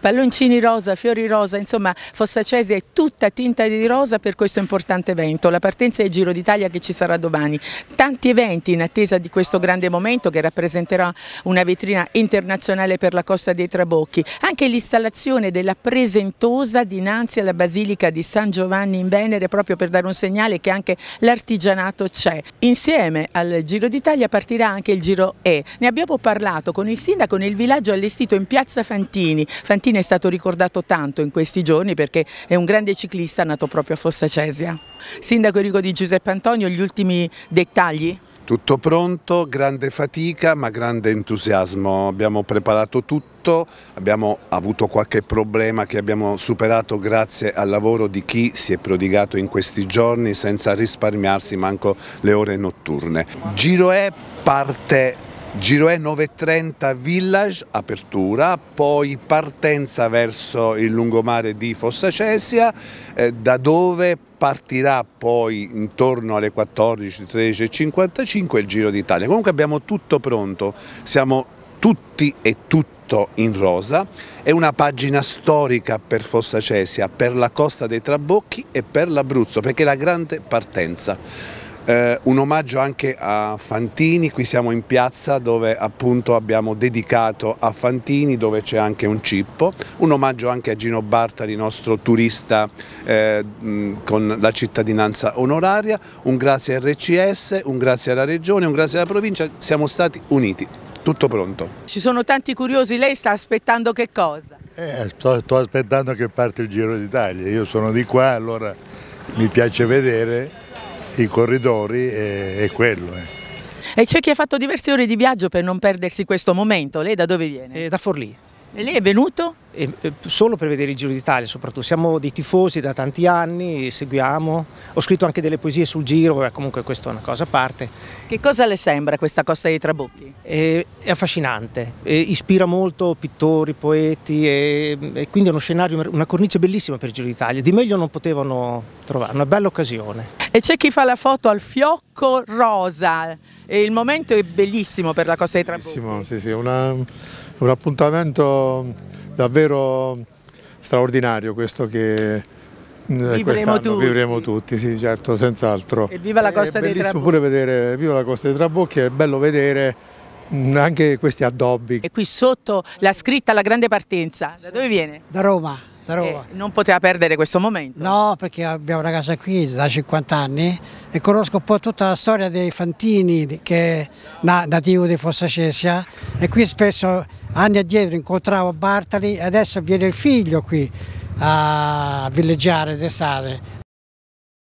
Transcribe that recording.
palloncini rosa, fiori rosa, insomma Fossa Fossacesi è tutta tinta di rosa per questo importante evento. La partenza è il Giro d'Italia che ci sarà domani. Tanti eventi in attesa di questo grande momento che rappresenterà una vetrina internazionale per la costa dei Trabocchi. Anche l'installazione della presentosa dinanzi alla Basilica di San Giovanni in Venere proprio per dare un segnale che anche l'artigianato c'è. Insieme al Giro d'Italia partirà anche il Giro E. Ne abbiamo parlato con il sindaco nel villaggio allestito in piazza Fantini, Fantini Martini è stato ricordato tanto in questi giorni perché è un grande ciclista nato proprio a Fossa Cesia. Sindaco Enrico di Giuseppe Antonio, gli ultimi dettagli? Tutto pronto, grande fatica ma grande entusiasmo, abbiamo preparato tutto, abbiamo avuto qualche problema che abbiamo superato grazie al lavoro di chi si è prodigato in questi giorni senza risparmiarsi manco le ore notturne. Giro è parte Giroè 9.30 Village, apertura, poi partenza verso il lungomare di Fossacesia, eh, da dove partirà poi intorno alle 14, 13.55 il Giro d'Italia. Comunque abbiamo tutto pronto, siamo tutti e tutto in rosa, è una pagina storica per Fossacesia, per la costa dei Trabocchi e per l'Abruzzo, perché è la grande partenza. Eh, un omaggio anche a Fantini, qui siamo in piazza dove appunto abbiamo dedicato a Fantini, dove c'è anche un cippo, un omaggio anche a Gino Bartali, nostro turista eh, con la cittadinanza onoraria, un grazie a RCS, un grazie alla Regione, un grazie alla provincia, siamo stati uniti, tutto pronto. Ci sono tanti curiosi, lei sta aspettando che cosa? Eh, sto, sto aspettando che parte il Giro d'Italia, io sono di qua, allora mi piace vedere i corridori è, è quello. Eh. E c'è chi ha fatto diverse ore di viaggio per non perdersi questo momento, lei da dove viene? Eh, da Forlì. E lei è venuto? Eh, solo per vedere il Giro d'Italia soprattutto, siamo dei tifosi da tanti anni, seguiamo, ho scritto anche delle poesie sul Giro, comunque questa è una cosa a parte. Che cosa le sembra questa Costa dei Trabocchi? Eh, è affascinante, eh, ispira molto pittori, poeti e, e quindi è uno scenario, una cornice bellissima per il Giro d'Italia, di meglio non potevano trovare, una bella occasione. E c'è chi fa la foto al fiocco rosa. E il momento è bellissimo per la Costa dei Trabucchi. Bellissimo, sì, sì, una, un appuntamento davvero straordinario questo che eh, vivremo tutti. vivremo tutti, sì certo, senz'altro. E viva la Costa dei Trabocchi. pure vedere, viva la Costa dei Trabocchi, è bello vedere mm, anche questi addobbi. E qui sotto la scritta alla grande partenza, da dove viene? Da Roma. Eh, non poteva perdere questo momento? No, perché abbiamo una casa qui da 50 anni e conosco un po' tutta la storia dei Fantini che è nativo di Fossa Cesia e qui spesso anni addietro incontravo Bartali e adesso viene il figlio qui a villeggiare d'estate